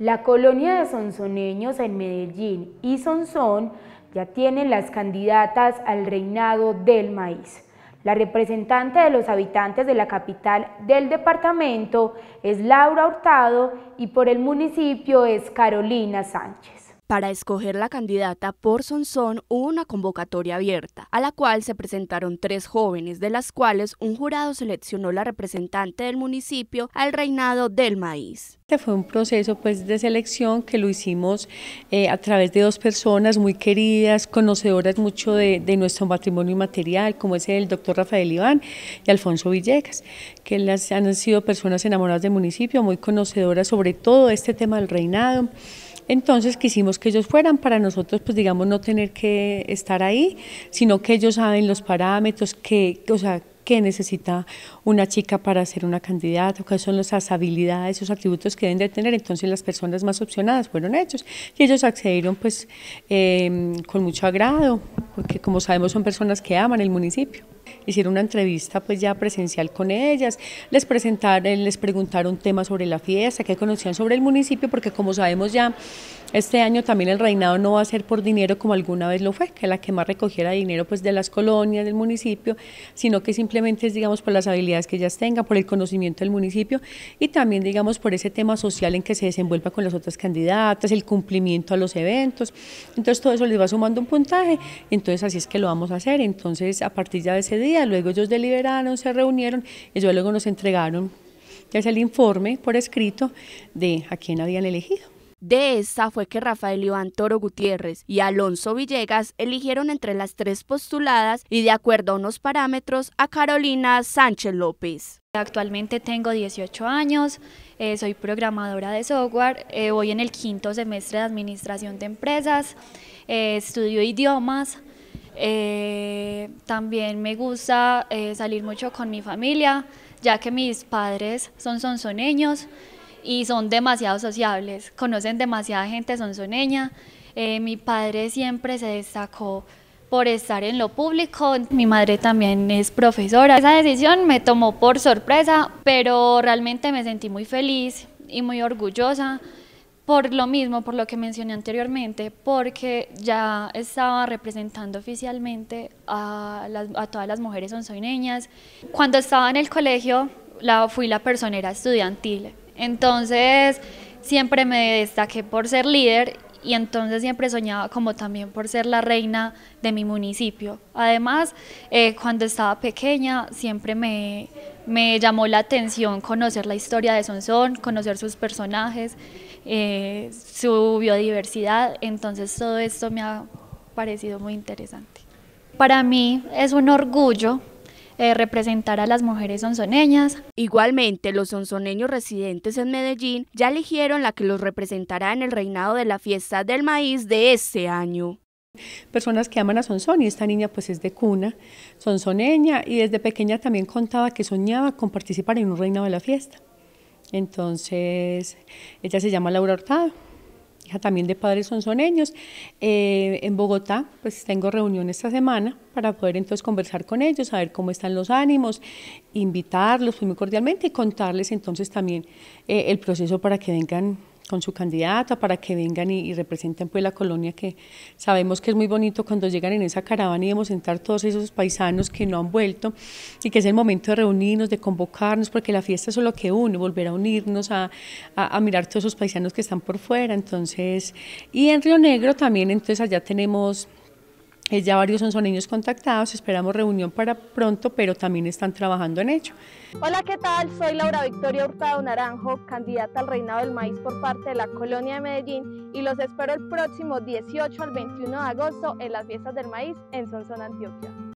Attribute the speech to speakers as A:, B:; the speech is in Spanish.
A: La colonia de sonsoneños en Medellín y Sonsón ya tienen las candidatas al reinado del maíz. La representante de los habitantes de la capital del departamento es Laura Hurtado y por el municipio es Carolina Sánchez. Para escoger la candidata por Sonsón hubo una convocatoria abierta, a la cual se presentaron tres jóvenes, de las cuales un jurado seleccionó la representante del municipio al reinado del maíz.
B: Este Fue un proceso pues, de selección que lo hicimos eh, a través de dos personas muy queridas, conocedoras mucho de, nuestro matrimonio inmaterial, como es el doctor Rafael Iván y Alfonso Villegas, que han sido personas enamoradas del municipio, muy conocedoras sobre todo este tema del reinado. Entonces quisimos que ellos fueran para nosotros, pues digamos, no tener que estar ahí, sino que ellos saben los parámetros, que, o sea, qué necesita una chica para ser una candidata, cuáles son las habilidades, esos atributos que deben de tener. Entonces las personas más opcionadas fueron ellos y ellos accedieron pues eh, con mucho agrado, porque como sabemos son personas que aman el municipio hicieron una entrevista pues ya presencial con ellas, les presentaron, les preguntaron temas sobre la fiesta, qué conocían sobre el municipio, porque como sabemos ya este año también el reinado no va a ser por dinero como alguna vez lo fue, que la que más recogiera dinero pues de las colonias del municipio, sino que simplemente es digamos por las habilidades que ellas tengan, por el conocimiento del municipio y también digamos por ese tema social en que se desenvuelva con las otras candidatas, el cumplimiento a los eventos, entonces todo eso les va sumando un puntaje, entonces así es que lo vamos a hacer, entonces a partir ya de ese luego ellos deliberaron, se reunieron, y luego nos entregaron es el informe por escrito de a quién habían elegido.
A: De esa fue que Rafael Iván Toro Gutiérrez
B: y Alonso Villegas eligieron
A: entre las tres postuladas y de acuerdo a unos parámetros a Carolina Sánchez
C: López. Actualmente tengo 18 años, eh, soy programadora de software, eh, voy en el quinto semestre de Administración de Empresas, eh, estudio idiomas, eh, también me gusta eh, salir mucho con mi familia, ya que mis padres son sonsoneños y son demasiado sociables, conocen demasiada gente sonsoneña. Eh, mi padre siempre se destacó por estar en lo público. Mi madre también es profesora. Esa decisión me tomó por sorpresa, pero realmente me sentí muy feliz y muy orgullosa por lo mismo, por lo que mencioné anteriormente, porque ya estaba representando oficialmente a, todas las mujeres onzoineñas. Cuando estaba en el colegio, la, fui la personera estudiantil, entonces siempre me destaqué por ser líder y entonces siempre soñaba como también por ser la reina de mi municipio. Además, eh, cuando estaba pequeña siempre me, llamó la atención conocer la historia de Sonsón, conocer sus personajes. Eh, su biodiversidad. Entonces todo esto me ha parecido muy interesante. Para mí es un orgullo eh, representar a las mujeres
A: sonzoneñas. Igualmente, los sonzoneños residentes en Medellín ya eligieron la que los
B: representará en el reinado de la fiesta del maíz de este año. Personas que aman a Sonson y esta niña pues es de cuna, sonzoneña y desde pequeña también contaba que soñaba con participar en un reinado de la fiesta. Entonces, ella se llama Laura Hurtado, hija también de padres son Eh, en Bogotá, pues tengo reunión esta semana para poder entonces conversar con ellos, saber cómo están los ánimos, invitarlos muy cordialmente y contarles entonces también eh, el proceso para que vengan con su candidata para que vengan y, representen pues la colonia que sabemos que es muy bonito cuando llegan en esa caravana y vemos sentar todos esos paisanos que no han vuelto y que es el momento de reunirnos, de convocarnos, porque la fiesta es lo que une, volver a unirnos, a, a, a, mirar todos esos paisanos que están por fuera. Entonces, y en Río Negro también, entonces allá tenemos eh, ya varios son niños contactados, esperamos reunión para pronto, pero también están trabajando en ello.
A: Hola, ¿qué tal? Soy Laura Victoria Hurtado Naranjo, candidata al Reinado del Maíz por parte de la Colonia de Medellín y los espero el próximo 18 al 21 de agosto en las fiestas del maíz en Sonsona, Antioquia.